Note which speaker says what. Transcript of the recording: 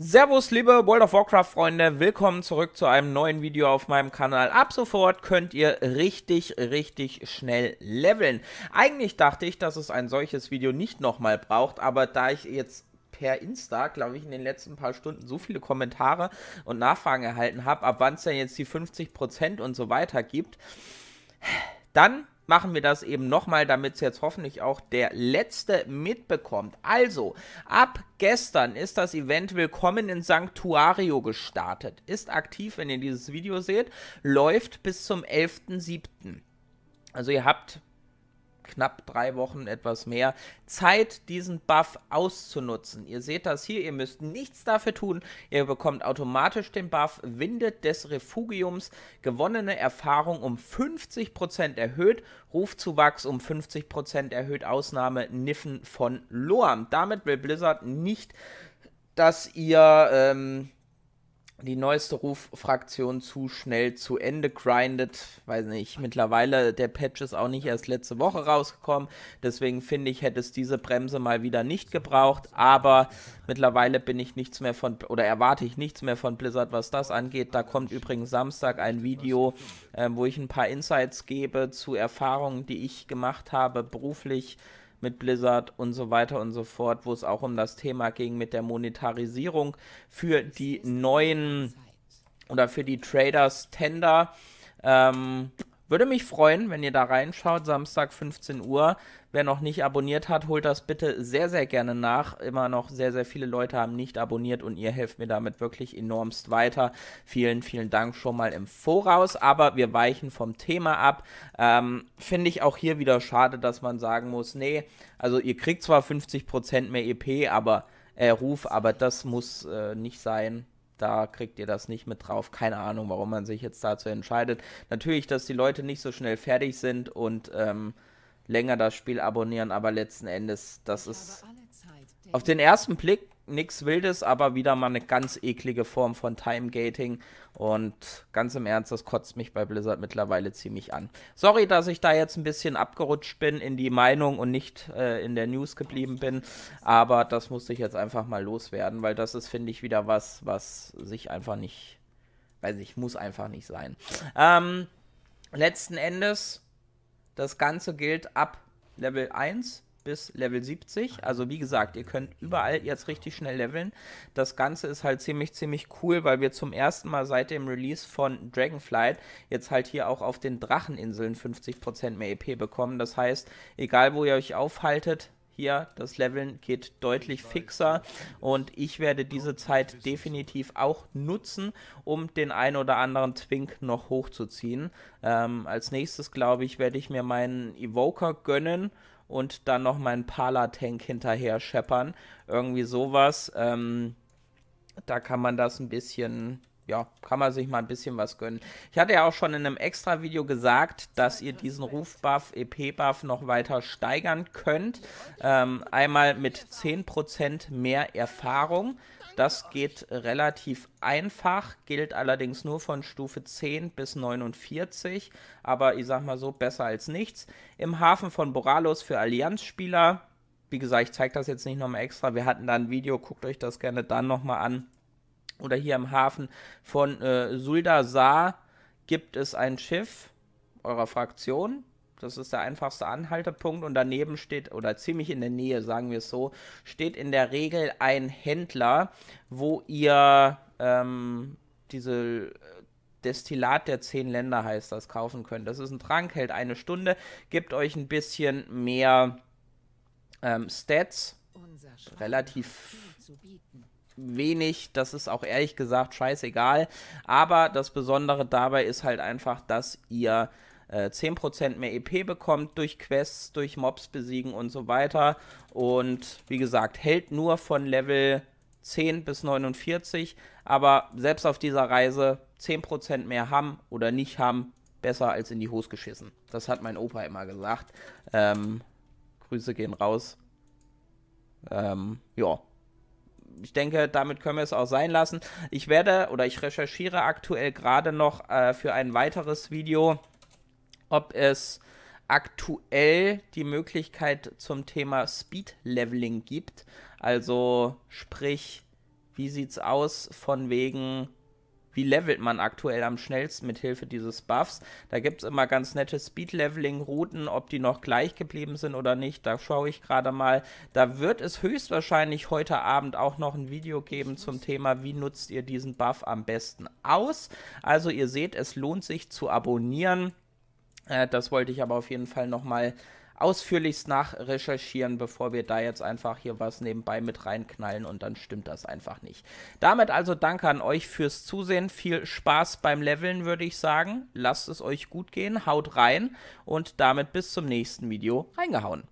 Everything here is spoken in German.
Speaker 1: Servus liebe World of Warcraft Freunde, willkommen zurück zu einem neuen Video auf meinem Kanal. Ab sofort könnt ihr richtig, richtig schnell leveln. Eigentlich dachte ich, dass es ein solches Video nicht nochmal braucht, aber da ich jetzt per Insta, glaube ich, in den letzten paar Stunden so viele Kommentare und Nachfragen erhalten habe, ab wann es denn jetzt die 50% und so weiter gibt, dann machen wir das eben nochmal, damit es jetzt hoffentlich auch der Letzte mitbekommt. Also, ab gestern ist das Event Willkommen in Sanctuario gestartet. Ist aktiv, wenn ihr dieses Video seht, läuft bis zum 11.07. Also ihr habt knapp drei Wochen, etwas mehr, Zeit, diesen Buff auszunutzen. Ihr seht das hier, ihr müsst nichts dafür tun. Ihr bekommt automatisch den Buff, windet des Refugiums, gewonnene Erfahrung um 50% erhöht, Rufzuwachs um 50% erhöht, Ausnahme Niffen von Loam. Damit will Blizzard nicht, dass ihr... Ähm, die neueste Ruffraktion zu schnell zu Ende grindet. Weiß nicht, mittlerweile der Patch ist auch nicht erst letzte Woche rausgekommen. Deswegen finde ich, hätte es diese Bremse mal wieder nicht gebraucht. Aber mittlerweile bin ich nichts mehr von, oder erwarte ich nichts mehr von Blizzard, was das angeht. Da kommt übrigens Samstag ein Video, äh, wo ich ein paar Insights gebe zu Erfahrungen, die ich gemacht habe beruflich mit Blizzard und so weiter und so fort, wo es auch um das Thema ging mit der Monetarisierung für die neuen oder für die Traders Tender. Ähm, würde mich freuen, wenn ihr da reinschaut. Samstag 15 Uhr. Wer noch nicht abonniert hat, holt das bitte sehr, sehr gerne nach. Immer noch sehr, sehr viele Leute haben nicht abonniert und ihr helft mir damit wirklich enormst weiter. Vielen, vielen Dank schon mal im Voraus. Aber wir weichen vom Thema ab. Ähm, Finde ich auch hier wieder schade, dass man sagen muss, nee, also ihr kriegt zwar 50% mehr EP, aber äh, Ruf, aber das muss äh, nicht sein da kriegt ihr das nicht mit drauf. Keine Ahnung, warum man sich jetzt dazu entscheidet. Natürlich, dass die Leute nicht so schnell fertig sind und ähm, länger das Spiel abonnieren, aber letzten Endes, das ist auf den ersten Blick nichts Wildes, aber wieder mal eine ganz eklige Form von Time-Gating. Und ganz im Ernst, das kotzt mich bei Blizzard mittlerweile ziemlich an. Sorry, dass ich da jetzt ein bisschen abgerutscht bin in die Meinung und nicht äh, in der News geblieben bin, aber das musste ich jetzt einfach mal loswerden, weil das ist, finde ich, wieder was, was sich einfach nicht, weiß ich, muss einfach nicht sein. Ähm, letzten Endes, das Ganze gilt ab Level 1 bis Level 70. Also wie gesagt, ihr könnt überall jetzt richtig schnell leveln. Das Ganze ist halt ziemlich, ziemlich cool, weil wir zum ersten Mal seit dem Release von Dragonflight jetzt halt hier auch auf den Dracheninseln 50% mehr EP bekommen. Das heißt, egal wo ihr euch aufhaltet, hier, das Leveln geht deutlich fixer und ich werde diese Zeit definitiv auch nutzen, um den ein oder anderen Twink noch hochzuziehen. Ähm, als nächstes, glaube ich, werde ich mir meinen Evoker gönnen und dann noch meinen Pala-Tank hinterher scheppern. Irgendwie sowas. Ähm, da kann man das ein bisschen ja, kann man sich mal ein bisschen was gönnen. Ich hatte ja auch schon in einem extra Video gesagt, dass ihr diesen Rufbuff, EP-Buff noch weiter steigern könnt. Ähm, einmal mit 10% mehr Erfahrung. Das geht relativ einfach, gilt allerdings nur von Stufe 10 bis 49, aber ich sag mal so, besser als nichts. Im Hafen von Boralos für Allianz-Spieler. Wie gesagt, ich zeige das jetzt nicht nochmal extra. Wir hatten da ein Video, guckt euch das gerne dann nochmal an oder hier im Hafen von äh, Sulda gibt es ein Schiff eurer Fraktion. Das ist der einfachste Anhaltepunkt und daneben steht, oder ziemlich in der Nähe, sagen wir es so, steht in der Regel ein Händler, wo ihr ähm, diese äh, Destillat der zehn Länder heißt das, kaufen könnt. Das ist ein Trank, hält eine Stunde, gibt euch ein bisschen mehr ähm, Stats. Relativ wenig, das ist auch ehrlich gesagt scheißegal. Aber das Besondere dabei ist halt einfach, dass ihr äh, 10% mehr EP bekommt durch Quests, durch Mobs besiegen und so weiter. Und wie gesagt, hält nur von Level 10 bis 49. Aber selbst auf dieser Reise 10% mehr haben oder nicht haben, besser als in die Hose geschissen. Das hat mein Opa immer gesagt. Ähm, Grüße gehen raus. Ähm, ja ich denke, damit können wir es auch sein lassen. Ich werde oder ich recherchiere aktuell gerade noch äh, für ein weiteres Video, ob es aktuell die Möglichkeit zum Thema Speed Leveling gibt. Also sprich, wie sieht es aus von wegen wie levelt man aktuell am schnellsten mit Hilfe dieses Buffs. Da gibt es immer ganz nette Speed-Leveling-Routen, ob die noch gleich geblieben sind oder nicht. Da schaue ich gerade mal. Da wird es höchstwahrscheinlich heute Abend auch noch ein Video geben zum Thema, wie nutzt ihr diesen Buff am besten aus. Also ihr seht, es lohnt sich zu abonnieren. Äh, das wollte ich aber auf jeden Fall nochmal ausführlichst nachrecherchieren, bevor wir da jetzt einfach hier was nebenbei mit reinknallen und dann stimmt das einfach nicht. Damit also danke an euch fürs Zusehen. Viel Spaß beim Leveln, würde ich sagen. Lasst es euch gut gehen, haut rein und damit bis zum nächsten Video reingehauen.